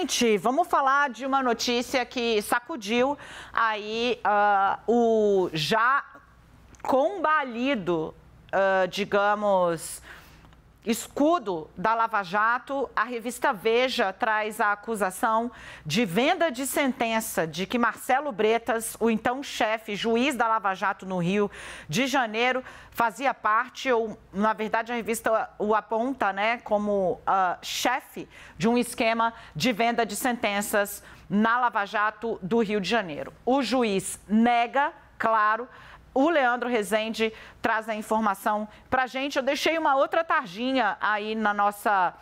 Gente, vamos falar de uma notícia que sacudiu aí uh, o já combalido, uh, digamos, escudo da Lava Jato, a revista Veja traz a acusação de venda de sentença de que Marcelo Bretas, o então chefe, juiz da Lava Jato no Rio de Janeiro, fazia parte, ou na verdade a revista o aponta né, como uh, chefe de um esquema de venda de sentenças na Lava Jato do Rio de Janeiro. O juiz nega, claro, o Leandro Rezende traz a informação para gente. Eu deixei uma outra tarjinha aí na nossa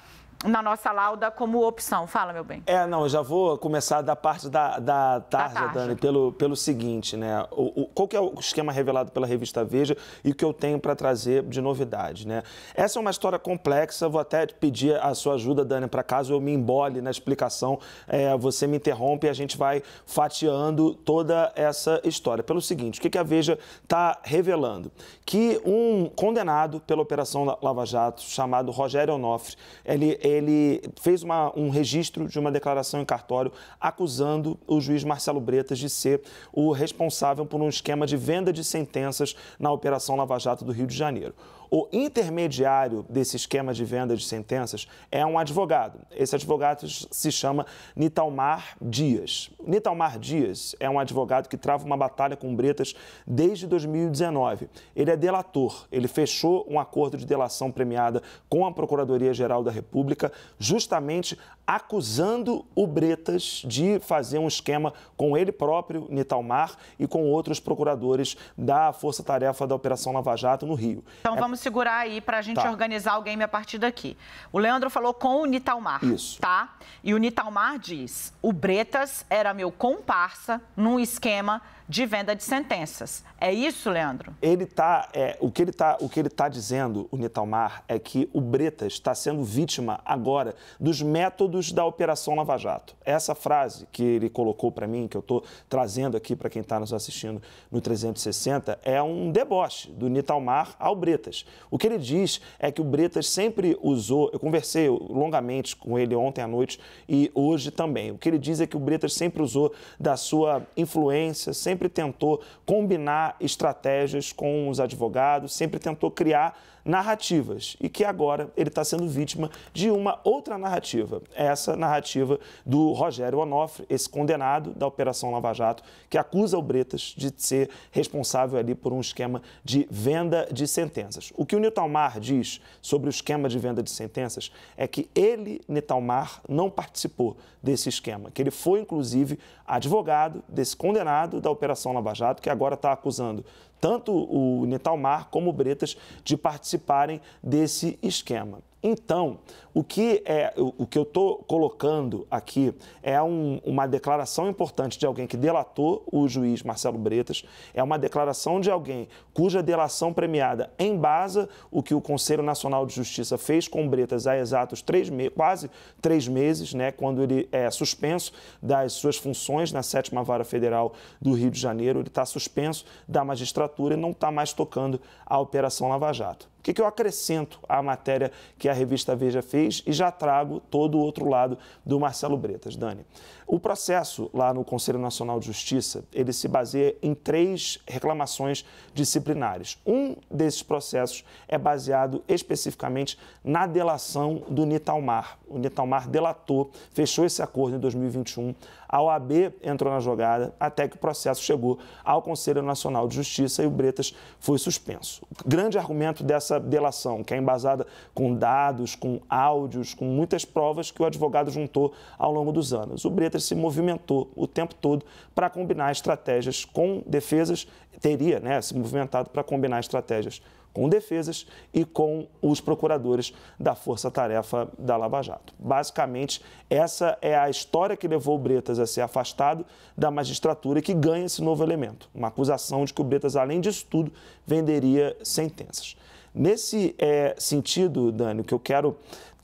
na nossa lauda como opção. Fala, meu bem. É, não, eu já vou começar da parte da, da tarde da Dani, pelo, pelo seguinte, né? O, o, qual que é o esquema revelado pela revista Veja e o que eu tenho para trazer de novidade, né? Essa é uma história complexa, vou até pedir a sua ajuda, Dani, para caso eu me embole na explicação, é, você me interrompe e a gente vai fatiando toda essa história. Pelo seguinte, o que, que a Veja está revelando? Que um condenado pela Operação Lava Jato, chamado Rogério Onofre, ele, ele é ele fez uma, um registro de uma declaração em cartório acusando o juiz Marcelo Bretas de ser o responsável por um esquema de venda de sentenças na Operação Lava Jato do Rio de Janeiro. O intermediário desse esquema de venda de sentenças é um advogado. Esse advogado se chama Nitalmar Dias. Nitalmar Dias é um advogado que trava uma batalha com Bretas desde 2019. Ele é delator. Ele fechou um acordo de delação premiada com a Procuradoria-Geral da República, justamente acusando o Bretas de fazer um esquema com ele próprio, Nitalmar, e com outros procuradores da Força Tarefa da Operação Lava Jato no Rio. Então é vamos vamos segurar aí para a gente tá. organizar o game a partir daqui. O Leandro falou com o Nitalmar, Isso. tá? E o Nitalmar diz: o Bretas era meu comparsa num esquema de venda de sentenças. É isso, Leandro? Ele tá, é, o que ele está, o que ele tá dizendo, o Nitalmar, é que o Bretas está sendo vítima agora dos métodos da Operação Lava Jato. Essa frase que ele colocou para mim, que eu estou trazendo aqui para quem está nos assistindo no 360, é um deboche do Nitalmar ao Bretas. O que ele diz é que o Bretas sempre usou, eu conversei longamente com ele ontem à noite e hoje também. O que ele diz é que o Bretas sempre usou da sua influência, sempre sempre tentou combinar estratégias com os advogados, sempre tentou criar narrativas e que agora ele está sendo vítima de uma outra narrativa, é essa narrativa do Rogério Onofre, esse condenado da Operação Lava Jato, que acusa o Bretas de ser responsável ali por um esquema de venda de sentenças. O que o Nitalmar diz sobre o esquema de venda de sentenças é que ele, Nitalmar, não participou desse esquema, que ele foi, inclusive, advogado desse condenado da Operação Operação Lava Jato, que agora está acusando tanto o Netalmar como o Bretas de participarem desse esquema. Então, o que, é, o que eu estou colocando aqui é um, uma declaração importante de alguém que delatou o juiz Marcelo Bretas, é uma declaração de alguém cuja delação premiada embasa o que o Conselho Nacional de Justiça fez com Bretas há exatos três quase três meses, né, quando ele é suspenso das suas funções na sétima vara federal do Rio de Janeiro, ele está suspenso da magistratura e não está mais tocando a Operação Lava Jato que, que eu acrescento à matéria que a revista Veja fez e já trago todo o outro lado do Marcelo Bretas, Dani. O processo lá no Conselho Nacional de Justiça, ele se baseia em três reclamações disciplinares. Um desses processos é baseado especificamente na delação do Nitalmar. O Nitalmar delatou, fechou esse acordo em 2021, a OAB entrou na jogada até que o processo chegou ao Conselho Nacional de Justiça e o Bretas foi suspenso. O grande argumento dessa delação, que é embasada com dados, com áudios, com muitas provas que o advogado juntou ao longo dos anos. O Bretas se movimentou o tempo todo para combinar estratégias com defesas, teria né, se movimentado para combinar estratégias com defesas e com os procuradores da Força Tarefa da Lava Jato. Basicamente, essa é a história que levou o Bretas a ser afastado da magistratura e que ganha esse novo elemento, uma acusação de que o Bretas, além disso tudo, venderia sentenças. Nesse é, sentido, Dani, o que eu quero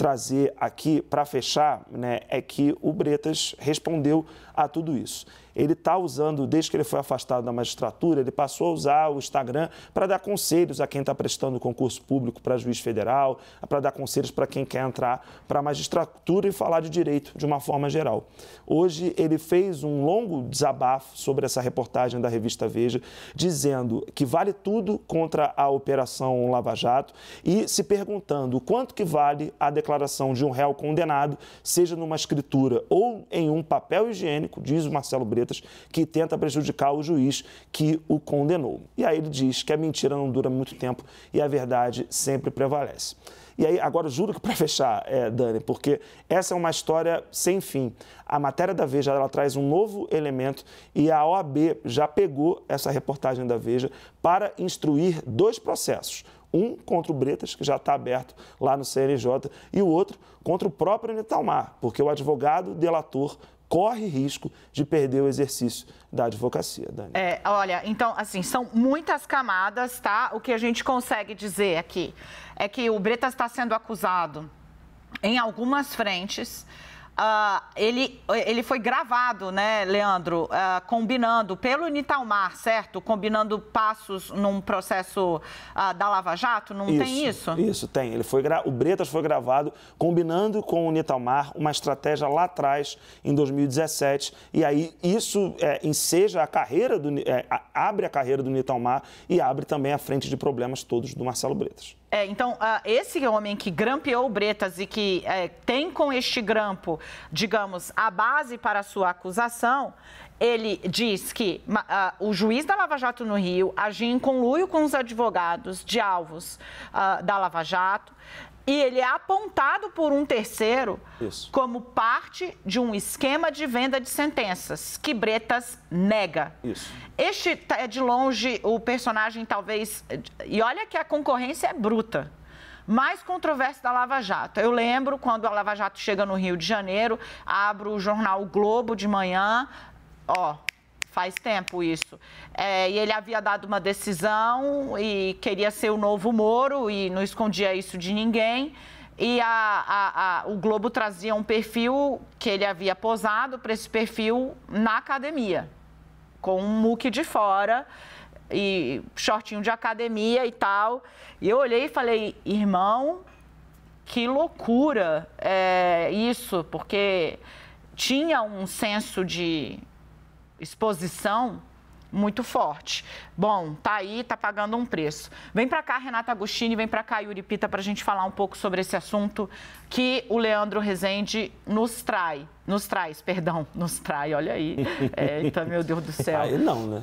trazer aqui para fechar né, é que o Bretas respondeu a tudo isso. Ele está usando, desde que ele foi afastado da magistratura, ele passou a usar o Instagram para dar conselhos a quem está prestando concurso público para juiz federal, para dar conselhos para quem quer entrar para a magistratura e falar de direito de uma forma geral. Hoje ele fez um longo desabafo sobre essa reportagem da revista Veja, dizendo que vale tudo contra a operação Lava Jato e se perguntando quanto que vale a declaração declaração de um réu condenado, seja numa escritura ou em um papel higiênico, diz o Marcelo Bretas, que tenta prejudicar o juiz que o condenou. E aí ele diz que a mentira não dura muito tempo e a verdade sempre prevalece. E aí, agora juro que para fechar, é, Dani, porque essa é uma história sem fim. A matéria da Veja ela traz um novo elemento e a OAB já pegou essa reportagem da Veja para instruir dois processos um contra o Bretas, que já está aberto lá no CNJ, e o outro contra o próprio Netalmar porque o advogado delator corre risco de perder o exercício da advocacia, Dani. É, olha, então, assim, são muitas camadas, tá? O que a gente consegue dizer aqui é que o Bretas está sendo acusado em algumas frentes. Uh, ele, ele foi gravado, né, Leandro, uh, combinando pelo Nitalmar, certo? Combinando passos num processo uh, da Lava Jato, não isso, tem isso? Isso, tem. Ele foi O Bretas foi gravado combinando com o Nitalmar uma estratégia lá atrás, em 2017, e aí isso é, enseja a carreira do... É, abre a carreira do Nitalmar e abre também a frente de problemas todos do Marcelo Bretas. É, então, esse homem que grampeou Bretas e que é, tem com este grampo, digamos, a base para a sua acusação, ele diz que uh, o juiz da Lava Jato no Rio agiu em conluio com os advogados de alvos uh, da Lava Jato, e ele é apontado por um terceiro Isso. como parte de um esquema de venda de sentenças que Bretas nega. Isso. Este tá, é de longe o personagem talvez e olha que a concorrência é bruta. Mais controverso da Lava Jato. Eu lembro quando a Lava Jato chega no Rio de Janeiro, abro o jornal Globo de manhã, ó, Faz tempo isso. É, e ele havia dado uma decisão e queria ser o novo Moro e não escondia isso de ninguém. E a, a, a, o Globo trazia um perfil que ele havia posado para esse perfil na academia, com um muque de fora e shortinho de academia e tal. E eu olhei e falei, irmão, que loucura é isso, porque tinha um senso de exposição muito forte. Bom, tá aí, tá pagando um preço. Vem para cá, Renata Agostini, vem para cá, Yuri Pita, para a gente falar um pouco sobre esse assunto que o Leandro Rezende nos trai. Nos traz, perdão, nos trai, olha aí. É, então, meu Deus do céu. Aí não, né?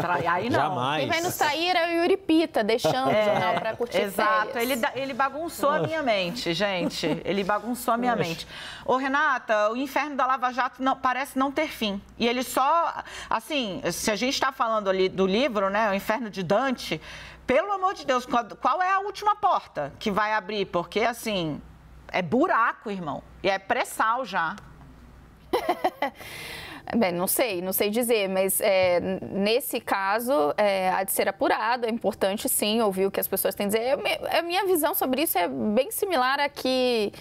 Trai, aí não. Jamais. Quem vai nos trair é o Yuri Pita, deixando é, o jornal para curtir Exato, ele, ele bagunçou a minha mente, gente. Ele bagunçou a minha mente. Ô, Renata, o inferno da Lava Jato não, parece não ter fim. E ele só, assim, se a gente está falando ali do livro, né, o inferno de Dante, pelo amor de Deus, qual, qual é a última porta que vai abrir? Porque, assim, é buraco, irmão. E é pré-sal já. Bem, não sei, não sei dizer, mas é, nesse caso é, há de ser apurado, é importante sim ouvir o que as pessoas têm a dizer. Eu, a minha visão sobre isso é bem similar à que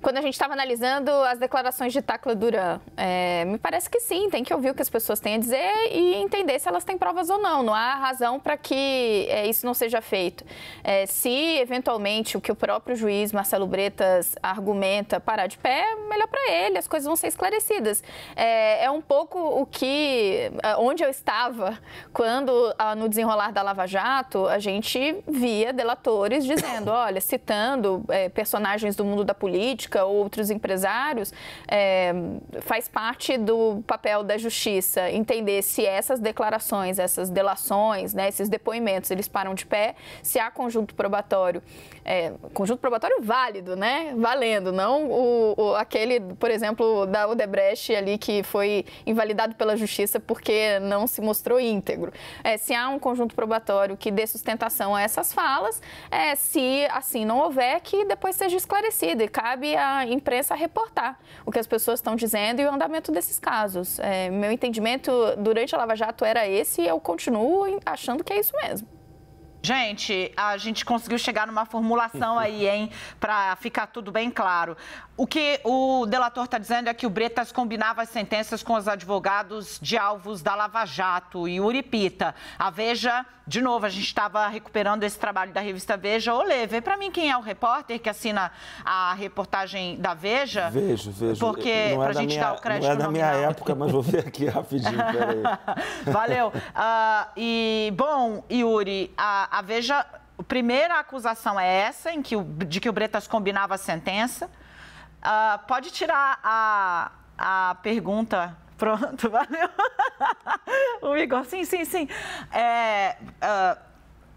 quando a gente estava analisando as declarações de Tacla Duran. É, me parece que sim, tem que ouvir o que as pessoas têm a dizer e entender se elas têm provas ou não. Não há razão para que é, isso não seja feito. É, se, eventualmente, o que o próprio juiz Marcelo Bretas argumenta parar de pé, melhor para ele, as coisas vão ser esclarecidas. É, é um pouco o que. É, onde eu estava quando, no desenrolar da Lava Jato, a gente via delatores dizendo, olha, citando é, personagens do mundo da política política ou outros empresários, é, faz parte do papel da justiça entender se essas declarações, essas delações, né, esses depoimentos, eles param de pé, se há conjunto probatório, é, conjunto probatório válido, né, valendo, não o, o, aquele, por exemplo, da Odebrecht ali que foi invalidado pela justiça porque não se mostrou íntegro. É, se há um conjunto probatório que dê sustentação a essas falas, é, se assim não houver, que depois seja esclarecido e cabe a imprensa reportar o que as pessoas estão dizendo e o andamento desses casos. É, meu entendimento durante a Lava Jato era esse e eu continuo achando que é isso mesmo. Gente, a gente conseguiu chegar numa formulação aí, hein, para ficar tudo bem claro. O que o delator está dizendo é que o Bretas combinava as sentenças com os advogados de alvos da Lava Jato e Uripita. A Veja de novo, a gente estava recuperando esse trabalho da revista Veja. Olê, vê para mim quem é o repórter que assina a reportagem da Veja. Vejo, vejo. Porque é para a gente minha, dar o crédito Não é da nominal. minha época, mas vou ver aqui rapidinho, peraí. Valeu. Uh, e, bom, Yuri, a, a Veja, a primeira acusação é essa, em que o, de que o Bretas combinava a sentença. Uh, pode tirar a, a pergunta Pronto, valeu. o Igor, sim, sim, sim. É, uh,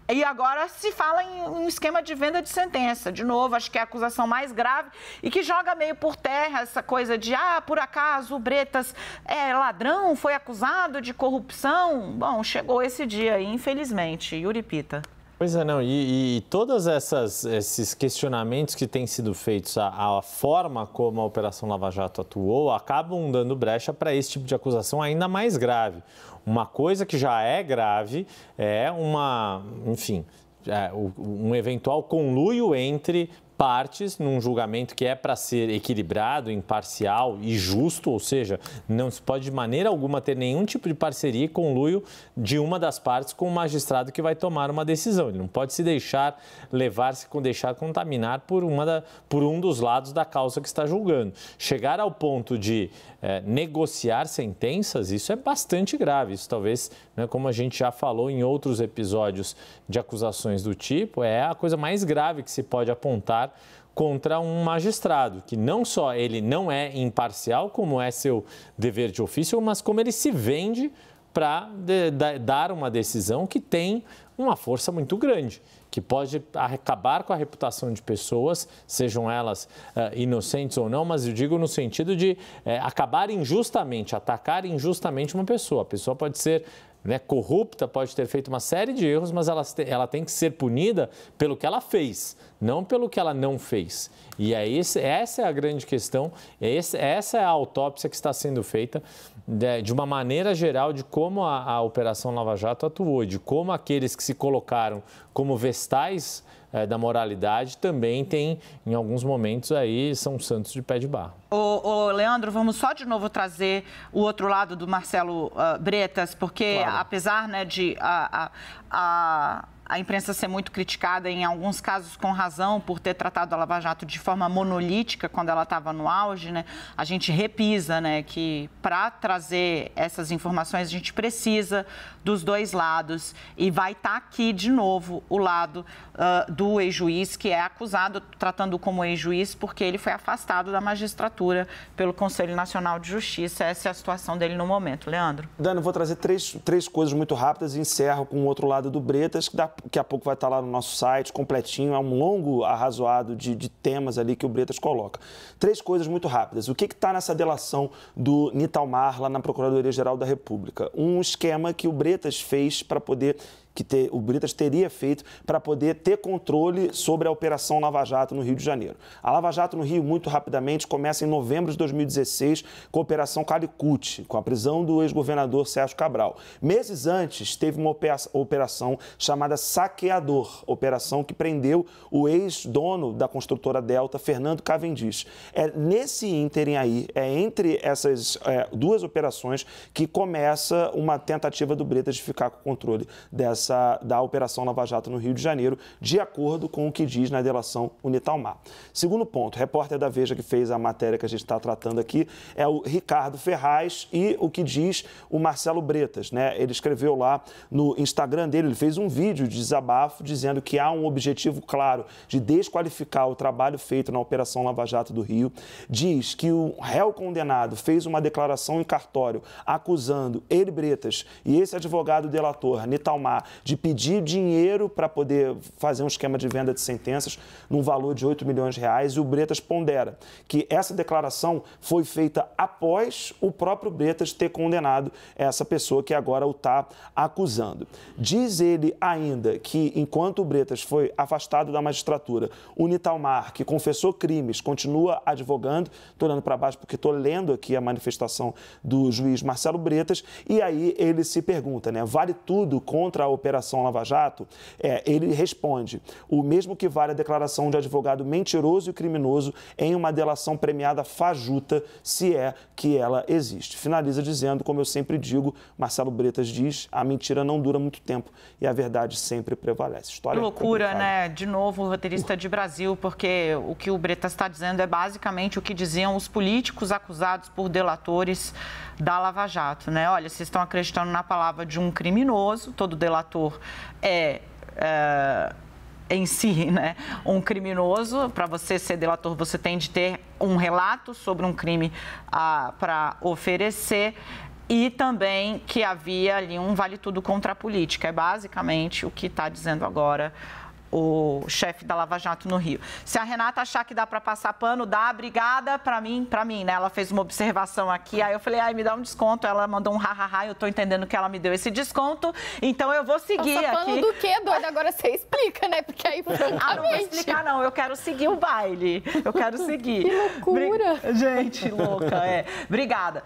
e agora se fala em um esquema de venda de sentença. De novo, acho que é a acusação mais grave e que joga meio por terra essa coisa de, ah, por acaso o Bretas é ladrão, foi acusado de corrupção. Bom, chegou esse dia aí, infelizmente. Yuri Pita. Pois é, não. E, e, todos essas, esses questionamentos que têm sido feitos à, à, forma como a Operação Lava Jato atuou acabam dando brecha para esse tipo de acusação ainda mais grave. Uma coisa que já é grave é uma, enfim, é, um eventual conluio entre partes num julgamento que é para ser equilibrado, imparcial e justo, ou seja, não se pode de maneira alguma ter nenhum tipo de parceria e conluio de uma das partes com o magistrado que vai tomar uma decisão. Ele não pode se deixar levar, se deixar contaminar por, uma da, por um dos lados da causa que está julgando. Chegar ao ponto de é, negociar sentenças, isso é bastante grave. Isso talvez, né, como a gente já falou em outros episódios de acusações do tipo, é a coisa mais grave que se pode apontar contra um magistrado, que não só ele não é imparcial, como é seu dever de ofício, mas como ele se vende para dar uma decisão que tem uma força muito grande, que pode acabar com a reputação de pessoas, sejam elas uh, inocentes ou não, mas eu digo no sentido de uh, acabar injustamente, atacar injustamente uma pessoa. A pessoa pode ser né, corrupta, pode ter feito uma série de erros, mas ela, ela tem que ser punida pelo que ela fez, não pelo que ela não fez. E é esse, essa é a grande questão, é esse, essa é a autópsia que está sendo feita de, né, de uma maneira geral de como a, a Operação Lava Jato atuou, de como aqueles que se colocaram como vestais é, da moralidade também tem, em alguns momentos aí, são santos de pé de barro. Ô, ô, Leandro, vamos só de novo trazer o outro lado do Marcelo uh, Bretas, porque claro. apesar né, de a, a, a a imprensa ser muito criticada, em alguns casos com razão, por ter tratado a Lava Jato de forma monolítica quando ela estava no auge, né? A gente repisa, né, que para trazer essas informações a gente precisa dos dois lados e vai estar tá aqui de novo o lado uh, do ex-juiz que é acusado, tratando como ex-juiz, porque ele foi afastado da magistratura pelo Conselho Nacional de Justiça. Essa é a situação dele no momento. Leandro? Dani, vou trazer três, três coisas muito rápidas e encerro com o outro lado do Bretas, que dá daqui a pouco vai estar lá no nosso site, completinho, é um longo arrazoado de, de temas ali que o Bretas coloca. Três coisas muito rápidas. O que está nessa delação do Nitalmar lá na Procuradoria-Geral da República? Um esquema que o Bretas fez para poder que ter, o Britas teria feito para poder ter controle sobre a Operação Lava Jato no Rio de Janeiro. A Lava Jato no Rio, muito rapidamente, começa em novembro de 2016 com a Operação Calicut, com a prisão do ex-governador Sérgio Cabral. Meses antes, teve uma operação chamada Saqueador, operação que prendeu o ex-dono da construtora Delta, Fernando Cavendish. É nesse ínterim aí, é entre essas é, duas operações que começa uma tentativa do Britas de ficar com o controle dessa dessa, da Operação Lava Jato no Rio de Janeiro, de acordo com o que diz na delação Unitalmar. Segundo ponto, repórter da Veja que fez a matéria que a gente está tratando aqui é o Ricardo Ferraz e o que diz o Marcelo Bretas. Né? Ele escreveu lá no Instagram dele, ele fez um vídeo de desabafo dizendo que há um objetivo claro de desqualificar o trabalho feito na Operação Lava Jato do Rio. Diz que o réu condenado fez uma declaração em cartório acusando ele, Bretas, e esse advogado delator, Nitalmar, de pedir dinheiro para poder fazer um esquema de venda de sentenças num valor de 8 milhões de reais. E o Bretas pondera que essa declaração foi feita após o próprio Bretas ter condenado essa pessoa que agora o está acusando. Diz ele ainda que, enquanto o Bretas foi afastado da magistratura, o Nitalmar, que confessou crimes, continua advogando. Estou olhando para baixo porque estou lendo aqui a manifestação do juiz Marcelo Bretas. E aí ele se pergunta, né? Vale tudo contra a Operação Lava Jato, é, ele responde o mesmo que vale a declaração de advogado mentiroso e criminoso em uma delação premiada fajuta, se é que ela existe. Finaliza dizendo, como eu sempre digo, Marcelo Bretas diz, a mentira não dura muito tempo e a verdade sempre prevalece. História Loucura, complicada. né? De novo, o roteirista de Brasil, porque o que o Bretas está dizendo é basicamente o que diziam os políticos acusados por delatores da Lava Jato, né? Olha, vocês estão acreditando na palavra de um criminoso, todo delator é, é em si, né, um criminoso. Para você ser delator, você tem de ter um relato sobre um crime ah, para oferecer e também que havia ali um vale tudo contra a política. É basicamente o que está dizendo agora o chefe da Lava Jato no Rio. Se a Renata achar que dá para passar pano, dá obrigada brigada para mim, para mim, né? Ela fez uma observação aqui, aí eu falei, ai, me dá um desconto. Ela mandou um hahaha, eu tô entendendo que ela me deu esse desconto, então eu vou seguir passar aqui. pano do quê, doida? Agora você explica, né? Porque aí, Ah, não vou explicar não, eu quero seguir o baile, eu quero seguir. que loucura! Bri... Gente, louca, é. Obrigada.